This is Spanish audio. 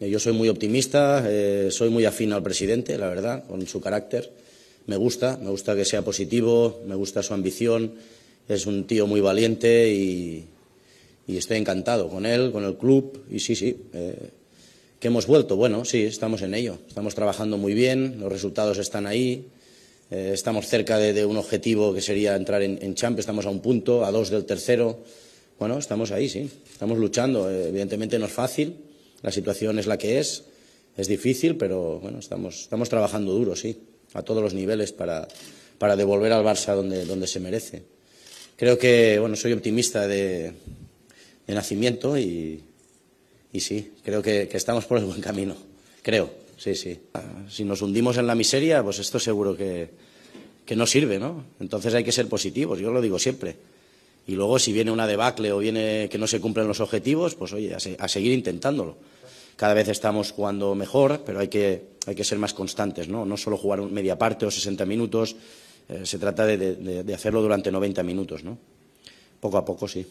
Eh, yo soy muy optimista, eh, soy muy afín al presidente, la verdad, con su carácter. Me gusta, me gusta que sea positivo, me gusta su ambición. Es un tío muy valiente y, estoy encantado con él, con el club. Y sí, sí, eh, que hemos vuelto. Bueno, sí, estamos en ello. Estamos trabajando muy bien, los resultados están ahí. estamos cerca de, un objetivo que sería entrar en, en Champions. Estamos a un punto, a dos del tercero. Bueno, estamos ahí, sí. Estamos luchando. evidentemente no es fácil la situación es la que es, es difícil, pero bueno, estamos, estamos trabajando duro, sí, a todos los niveles para, para devolver al Barça donde, donde se merece. Creo que, bueno, soy optimista de, nacimiento y, y sí, creo que, estamos por el buen camino, creo, sí, sí. Ah, si nos hundimos en la miseria, pues esto seguro que, no sirve, ¿no? Entonces hay que ser positivos, yo lo digo siempre. Y luego si viene una debacle o viene que no se cumplen los objetivos, pues oye, a seguir intentándolo. Cada vez estamos jugando mejor, pero hay que, hay que ser más constantes, ¿no? No solo jugar media parte o 60 minutos, eh, se trata de, hacerlo durante 90 minutos, ¿no? Poco a poco, sí.